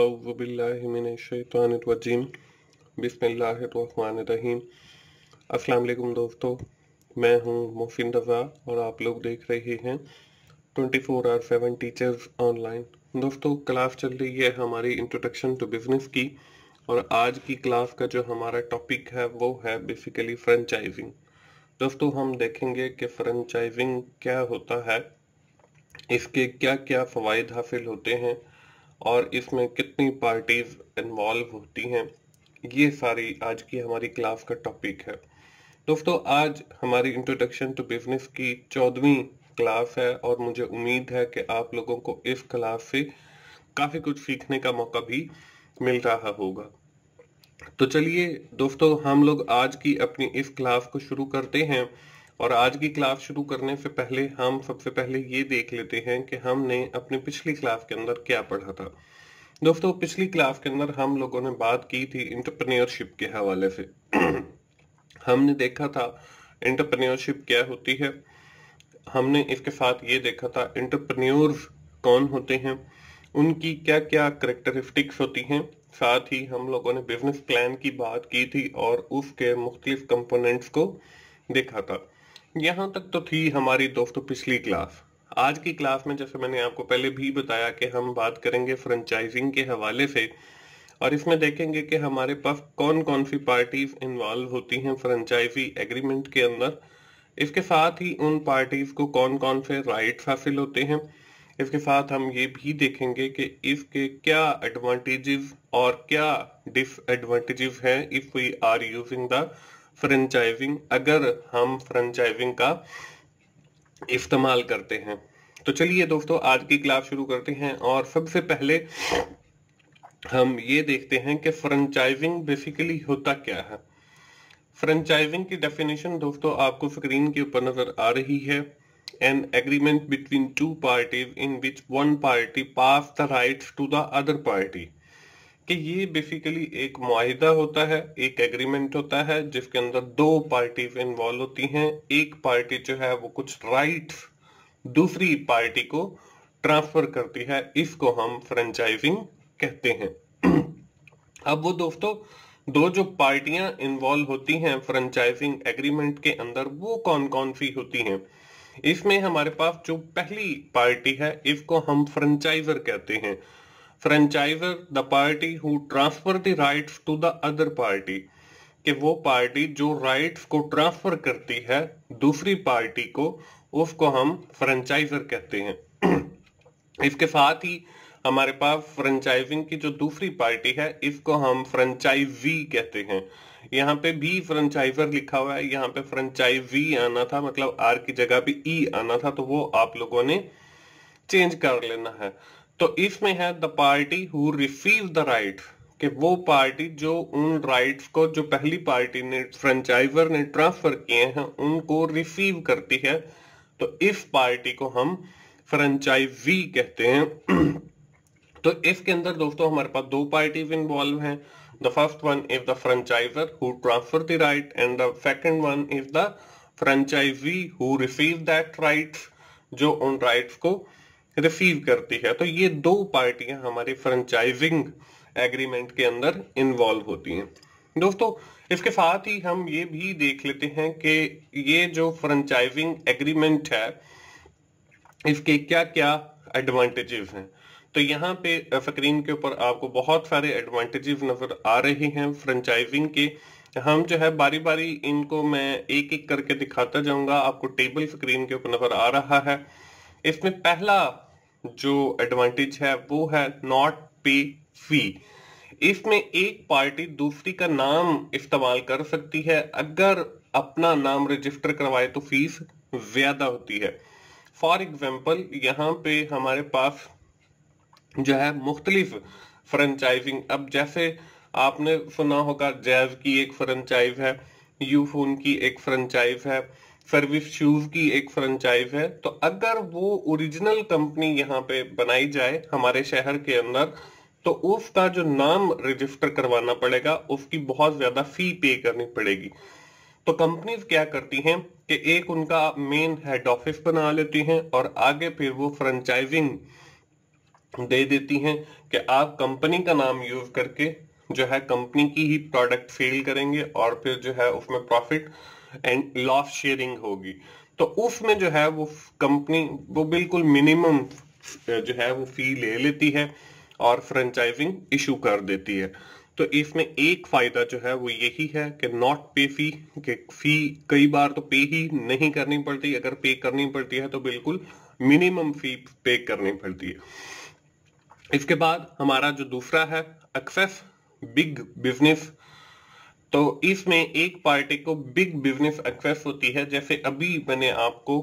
अज़बिल्लाशतवाजीम बसमीम अस्सलाम दोस्तों मैं हूं मोहसिन रज़ा और आप लोग देख रहे हैं 24 four R seven teachers online दोस्तों क्लास चल रही है हमारी इंट्रोडक्शन टू बिज़नेस की और आज की क्लास का जो हमारा टॉपिक है वो है बेसिकली फ्रेंचाइजिंग दोस्तों हम देखेंगे कि फ्रेंचाइजिंग क्या होता है इसके क्या क्या फ़वाद हासिल होते हैं और इसमें कितनी पार्टीज इन्वॉल्व होती हैं ये सारी आज की हमारी क्लास का टॉपिक है दोस्तों आज हमारी इंट्रोडक्शन टू बिजनेस की चौदहवीं क्लास है और मुझे उम्मीद है कि आप लोगों को इस क्लास से काफ़ी कुछ सीखने का मौका भी मिल रहा होगा तो चलिए दोस्तों हम लोग आज की अपनी इस क्लास को शुरू करते हैं और आज की क्लास शुरू करने से पहले हम सबसे पहले ये देख लेते हैं कि हमने अपने पिछली क्लास के अंदर क्या पढ़ा था दोस्तों पिछली क्लास के अंदर हम लोगों ने बात की थी इंटरप्रेन्योरशिप के हवाले से हमने देखा था इंटरप्रेन्योरशिप क्या होती है हमने इसके साथ ये देखा था इंटरप्रेन्योर कौन होते हैं उनकी क्या क्या करेक्टरिस्टिक्स होती हैं साथ ही हम लोगों ने बिजनेस प्लान की बात की थी और उसके मुख्तलिफ कंपोनेंट्स को देखा था यहाँ तक तो थी हमारी दोस्तों पिछली क्लास आज की क्लास में जैसे मैंने आपको पहले भी बताया कि हम बात करेंगे फ्रेंचाइजिंग के हवाले से और इसमें देखेंगे कि हमारे पास कौन कौन सी पार्टीज इन्वॉल्व होती हैं फ्रेंचाइजी एग्रीमेंट के अंदर इसके साथ ही उन पार्टीज को कौन कौन से राइट्स हासिल होते हैं इसके साथ हम ये भी देखेंगे कि इसके क्या एडवांटेजेस और क्या डिसएडवांटेजेस हैं if we are using the franchising अगर हम फ्रेंचाइजिंग का इस्तेमाल करते हैं तो चलिए दोस्तों आज की क्लास शुरू करते हैं और सबसे पहले हम ये देखते हैं कि फ्रेंचाइजिंग बेसिकली होता क्या है फ्रेंचाइजिंग की डेफिनेशन दोस्तों आपको स्क्रीन के ऊपर नजर आ रही है an agreement between two parties in which one party pass the rights to the other party कि ये बेसिकली एक माहिदा होता है एक एग्रीमेंट होता है जिसके अंदर दो पार्टी इन्वॉल्व होती हैं एक पार्टी जो है वो कुछ राइट दूसरी पार्टी को ट्रांसफर करती है इसको हम फ्रेंचाइजिंग कहते हैं अब वो दोस्तों दो जो पार्टियां इन्वॉल्व होती हैं फ्रेंचाइजिंग एग्रीमेंट के अंदर वो कौन कौन सी होती हैं इसमें हमारे पास जो पहली पार्टी है इसको हम फ्रेंचाइजर कहते हैं franchisor the party who transfer the rights to the other party कि वो पार्टी जो राइट्स को ट्रांसफर करती है दूसरी पार्टी को उसको हम फ्रेंचाइजर कहते हैं इसके साथ ही हमारे पास फ्रेंचाइजिंग की जो दूसरी पार्टी है इसको हम फ्रेंचाइजी कहते हैं यहाँ पे भी फ्रेंचाइजर लिखा हुआ है यहाँ पे फ्रेंचाइजी आना था मतलब आर की जगह पे ई e आना था तो वो आप लोगों ने चेंज कर लेना है तो इसमें है the party who receive the right कि वो पार्टी जो उन राइट्स को जो पहली पार्टी ने फ्रेंचाइजर ने ट्रांसफर किए हैं उनको रिसीव करती है तो इस पार्टी को हम फ्रेंचाइजी कहते हैं तो इसके अंदर दोस्तों हमारे पास दो पार्टीज इन्वॉल्व हैं the first one is the franchisor who transfer the right and the second one is the franchisee who receive that right जो उन राइट्स को रिसीव करती है तो ये दो पार्टियां हमारे फ्रेंचाइजिंग एग्रीमेंट के अंदर इन्वॉल्व होती हैं दोस्तों इसके साथ ही हम ये भी देख लेते हैं कि ये जो फ्रेंचाइजिंग एग्रीमेंट है इसके क्या क्या एडवांटेजेस हैं तो यहाँ पे स्क्रीन के ऊपर आपको बहुत सारे एडवांटेजेस नजर आ रहे हैं फ्रेंचाइजिंग के हम जो है बारी बारी इनको मैं एक एक करके दिखाता जाऊंगा आपको टेबल स्क्रीन के ऊपर नजर आ रहा है इसमें पहला जो एडवांटेज है वो है नॉट पे फी इसमें एक पार्टी दूसरी का नाम इस्तेमाल कर सकती है अगर अपना नाम रजिस्टर करवाए तो फीस ज्यादा होती है फॉर एग्जाम्पल यहाँ पे हमारे पास जो है मुख्तलिफ फ्रेंचाइजिंग अब जैसे आपने सुना होगा जैव की एक फ्रेंचाइज है यूफोन की एक फ्रेंचाइज है सर्विस शूज की एक फ्रेंचाइज है तो अगर वो ओरिजिनल कंपनी यहाँ पे बनाई जाए हमारे शहर के अंदर तो उसका जो नाम रजिस्टर करवाना पड़ेगा उसकी बहुत ज्यादा फी पे करनी पड़ेगी तो कंपनीज क्या करती हैं कि एक उनका मेन हेड ऑफिस बना लेती हैं और आगे फिर वो फ्रेंचाइजिंग दे देती हैं कि आप कंपनी का नाम यूज करके जो है कंपनी की ही प्रोडक्ट सेल करेंगे और फिर जो है उसमें प्रॉफिट एंड लॉस शेयरिंग होगी तो उसमें जो है वो कंपनी वो बिल्कुल मिनिमम जो है वो फी ले लेती है और फ्रेंचाइजिंग इशू कर देती है तो इसमें एक फायदा जो है वो यही है कि नॉट पे फी कि फी कई बार तो पे ही नहीं करनी पड़ती अगर पे करनी पड़ती है तो बिल्कुल मिनिमम फी पे करनी पड़ती है इसके बाद हमारा जो दूसरा है एक्सेस बिग बिजनेस तो इसमें एक पार्टी को बिग बिजनेस एक्सेस होती है जैसे अभी मैंने आपको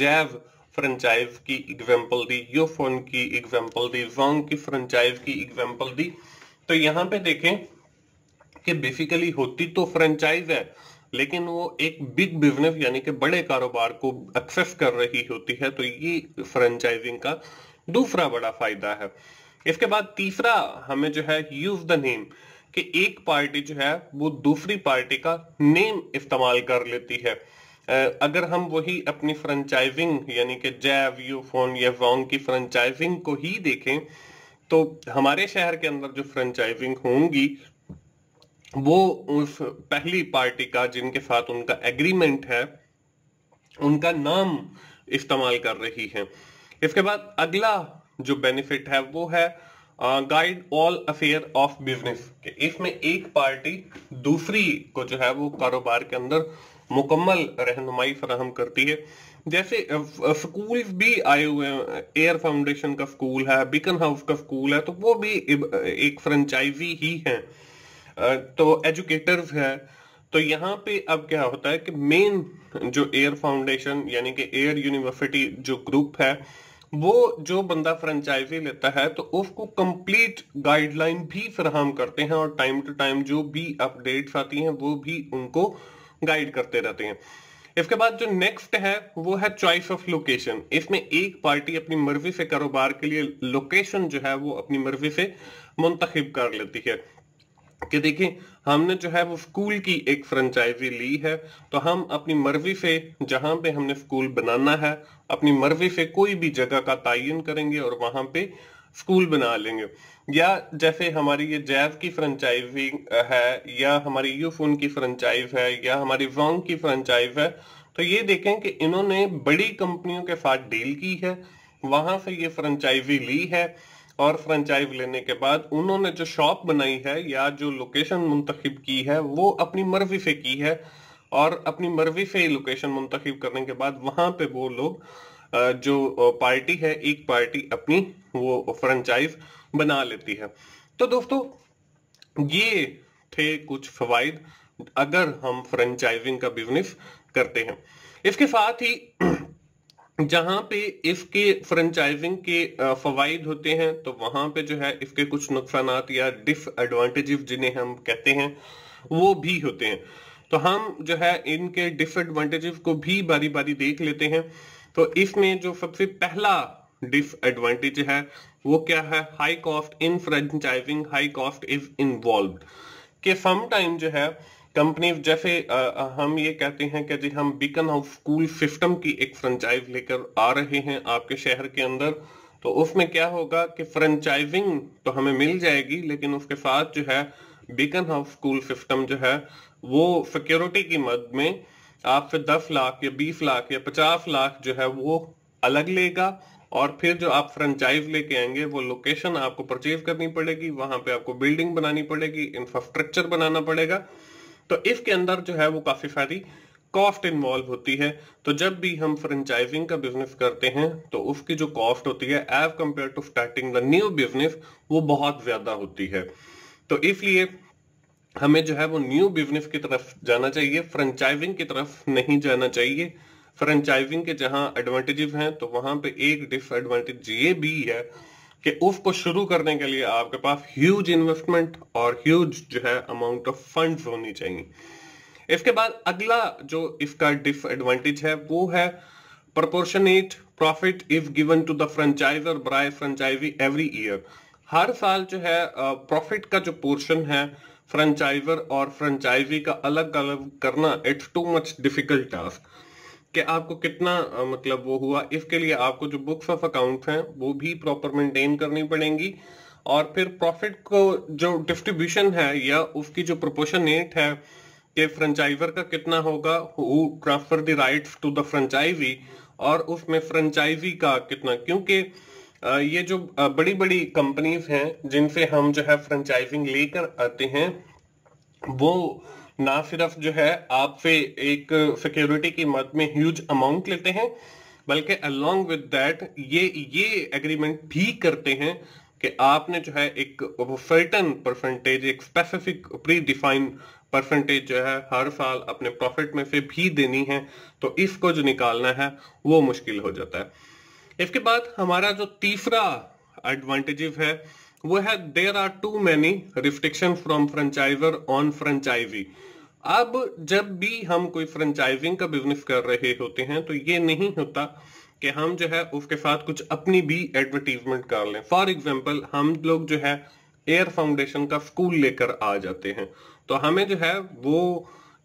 जैव फ्रेंचाइज की एग्जांपल दी यूफोन की एग्जांपल दी जोंग की फ्रेंचाइज की एग्जांपल दी तो यहाँ पे देखें कि बेसिकली होती तो फ्रेंचाइज है लेकिन वो एक बिग बिजनेस यानी कि बड़े कारोबार को एक्सेस कर रही होती है तो ये फ्रेंचाइजिंग का दूसरा बड़ा फायदा है इसके बाद तीसरा हमें जो है यूज द नेम कि एक पार्टी जो है वो दूसरी पार्टी का नेम इस्तेमाल कर लेती है अगर हम वही अपनी फ्रेंचाइजिंग यानी कि जैव फोन या वॉन्ग की फ्रेंचाइजिंग को ही देखें तो हमारे शहर के अंदर जो फ्रेंचाइजिंग होंगी वो उस पहली पार्टी का जिनके साथ उनका एग्रीमेंट है उनका नाम इस्तेमाल कर रही है इसके बाद अगला जो बेनिफिट है वो है guide all affair of business इसमें एक पार्टी दूसरी को जो है वो कारोबार के अंदर मुकम्मल रहनुमाई फराहम करती है जैसे स्कूल भी आए हुए हैं एयर फाउंडेशन का स्कूल है बिकन हाउस का स्कूल है तो वो भी एक फ्रेंचाइजी ही है तो एजुकेटर्स है तो यहाँ पे अब क्या होता है कि मेन जो एयर फाउंडेशन यानी कि एयर यूनिवर्सिटी जो ग्रुप है वो जो बंदा फ्रेंचाइजी लेता है तो उसको कंप्लीट गाइडलाइन भी फ्राहम करते हैं और टाइम टू टाइम जो भी अपडेट्स आती हैं वो भी उनको गाइड करते रहते हैं इसके बाद जो नेक्स्ट है वो है चॉइस ऑफ लोकेशन इसमें एक पार्टी अपनी मर्जी से कारोबार के लिए लोकेशन जो है वो अपनी मर्जी से मुंतखब कर लेती है कि देखिए हमने जो है वो स्कूल की एक फ्रेंचाइजी ली है तो हम अपनी मर्जी से जहां पे हमने स्कूल बनाना है अपनी मर्जी से कोई भी जगह का तयन करेंगे और वहां पे स्कूल बना लेंगे या जैसे हमारी ये जैव की फ्रेंचाइजी है या हमारी यूफोन की फ्रेंचाइज है या हमारी वॉन्ग की फ्रेंचाइज है तो ये देखें कि इन्होंने बड़ी कंपनियों के साथ डील की है वहां से ये फ्रेंचाइजी ली है और फ्रेंचाइज लेने के बाद उन्होंने जो शॉप बनाई है या जो लोकेशन मुंतखब की है वो अपनी मर्जी से की है और अपनी मर्जी से ही लोकेशन मुंतखब करने के बाद वहां पे वो लोग जो पार्टी है एक पार्टी अपनी वो फ्रेंचाइज बना लेती है तो दोस्तों ये थे कुछ फवाद अगर हम फ्रेंचाइजिंग का बिजनेस करते हैं इसके साथ ही जहां पे इसके फ्रेंचाइजिंग के फवाइद होते हैं तो वहां पे जो है इसके कुछ नुकसान या डिसएडवांटेजेस जिन्हें हम कहते हैं वो भी होते हैं तो हम जो है इनके डिसएडवांटेजेस को भी बारी बारी देख लेते हैं तो इसमें जो सबसे पहला डिसएडवांटेज है वो क्या है high cost in franchising high cost is involve के समाइम जो है कंपनी जैसे आ, हम ये कहते हैं कि जी हम बीकन हाउस स्कूल सिस्टम की एक फ्रेंचाइज लेकर आ रहे हैं आपके शहर के अंदर तो उसमें क्या होगा कि फ्रेंचाइजिंग तो हमें मिल जाएगी लेकिन उसके साथ जो है बीकन हाउस स्कूल सिस्टम जो है वो सिक्योरिटी की मद में आपसे दस लाख या बीस लाख या पचास लाख जो है वो अलग लेगा और फिर जो आप फ्रेंचाइज लेके आएंगे वो लोकेशन आपको परचेज करनी पड़ेगी वहां पे आपको बिल्डिंग बनानी पड़ेगी इंफ्रास्ट्रक्चर बनाना पड़ेगा तो इसके अंदर जो है वो काफी सारी कॉस्ट इन्वॉल्व होती है तो जब भी हम फ्रेंचाइजिंग का बिजनेस करते हैं तो उसकी जो कॉस्ट होती है as compare to starting the new business वो बहुत ज्यादा होती है तो इसलिए हमें जो है वो न्यू बिजनेस की तरफ जाना चाहिए फ्रेंचाइजिंग की तरफ नहीं जाना चाहिए फ्रेंचाइजिंग के जहां एडवांटेजेस हैं तो वहां पे एक डिसएडवांटेज ये भी है कि उसको शुरू करने के लिए आपके पास ह्यूज इन्वेस्टमेंट और ह्यूज जो है अमाउंट ऑफ फंड्स होनी चाहिए इसके बाद अगला जो इसका डिसएडवांटेज है वो है proportionate profit is given to the franchisor by franchisee every year हर साल जो है प्रॉफिट का जो पोर्शन है फ्रेंचाइजर और फ्रेंचाइजी का अलग अलग करना it's too much difficult task कि आपको कितना मतलब वो हुआ इसके लिए आपको जो बुक्स ऑफ अकाउंट हैं वो भी प्रॉपर मेंटेन करनी पड़ेंगी और फिर प्रॉफिट को जो डिस्ट्रीब्यूशन है या उसकी जो प्रोपोर्शनेट है कि फ्रेंचाइजर का कितना होगा who transfer the right to the franchisee और उसमें फ्रेंचाइजी का कितना क्योंकि ये जो बड़ी बड़ी कंपनीज हैं जिनसे हम जो है फ्रेंचाइजिंग लेकर आते हैं वो ना सिर्फ जो है आप एक सिक्योरिटी की मद में ह्यूज अमाउंट लेते हैं बल्कि अलोंग विद दैट ये ये एग्रीमेंट भी करते हैं कि आपने जो है एक सर्टन परसेंटेज एक स्पेसिफिक प्री डिफाइन परसेंटेज जो है हर साल अपने प्रॉफिट में से भी देनी है तो इसको जो निकालना है वो मुश्किल हो जाता है इसके बाद हमारा जो तीसरा एडवांटेजेस है वो है there are too many restriction from franchisor on franchisee अब जब भी हम कोई फ्रेंचाइजिंग का बिजनेस कर रहे होते हैं तो ये नहीं होता कि हम जो है उसके साथ कुछ अपनी भी एडवर्टीजमेंट कर लें फॉर एग्जाम्पल हम लोग जो है एयर फाउंडेशन का स्कूल लेकर आ जाते हैं तो हमें जो है वो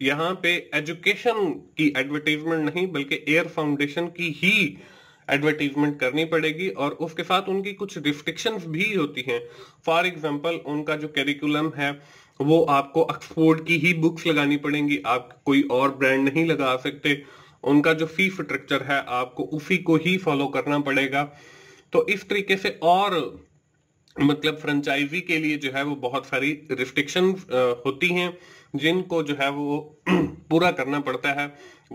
यहाँ पे एजुकेशन की एडवर्टीजमेंट नहीं बल्कि एयर फाउंडेशन की ही एडवर्टीजमेंट करनी पड़ेगी और उसके साथ उनकी कुछ रिस्ट्रिक्शन भी होती हैं फॉर एग्जाम्पल उनका जो करिकुलम है वो आपको एक्सपोर्ट की ही बुक्स लगानी पड़ेंगी आप कोई और ब्रांड नहीं लगा सकते उनका जो फी स्ट्रक्चर है आपको उसी को ही फॉलो करना पड़ेगा तो इस तरीके से और मतलब फ्रेंचाइजी के लिए जो है वो बहुत सारी रिस्ट्रिक्शन होती हैं जिनको जो है वो पूरा करना पड़ता है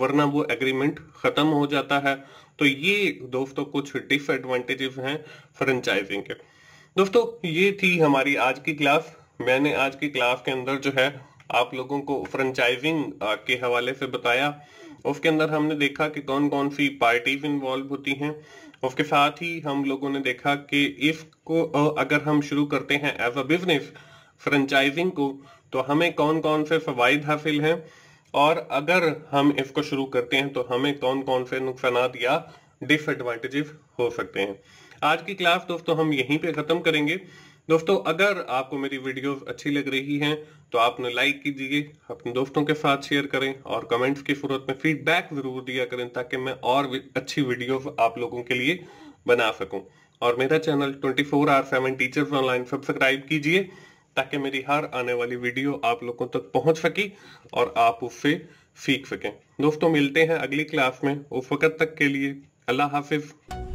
वरना वो एग्रीमेंट ख़त्म हो जाता है तो ये दोस्तों कुछ डिसएडवांटेजेस हैं फ्रेंचाइजिंग के दोस्तों ये थी हमारी आज की क्लास मैंने आज की क्लास के अंदर जो है आप लोगों को फ्रेंचाइजिंग के हवाले से बताया उसके अंदर हमने देखा कि कौन कौन सी पार्टीज इन्वॉल्व होती हैं उसके साथ ही हम लोगों ने देखा कि इसको अगर हम शुरू करते हैं एज अ बिजनेस फ्रेंचाइजिंग को तो हमें कौन कौन से फवायद हासिल हैं और अगर हम इसको शुरू करते हैं तो हमें कौन कौन से नुकसान या डिसएडवाटेज हो सकते हैं आज की क्लास दोस्तों हम यहीं पे ख़त्म करेंगे दोस्तों अगर आपको मेरी वीडियो अच्छी लग रही है तो आपने लाइक कीजिए अपने दोस्तों के साथ शेयर करें और कमेंट्स की सूरत में फीडबैक ज़रूर दिया करें ताकि मैं और अच्छी वीडियो आप लोगों के लिए बना सकूं और मेरा channel 24 four R seven teachers online subscribe कीजिए ताकि मेरी हर आने वाली वीडियो आप लोगों तक पहुंच सकी और आप उससे सीख सकें दोस्तों मिलते हैं अगली क्लास में उस वक्त तक के लिए अल्लाह हाफिज़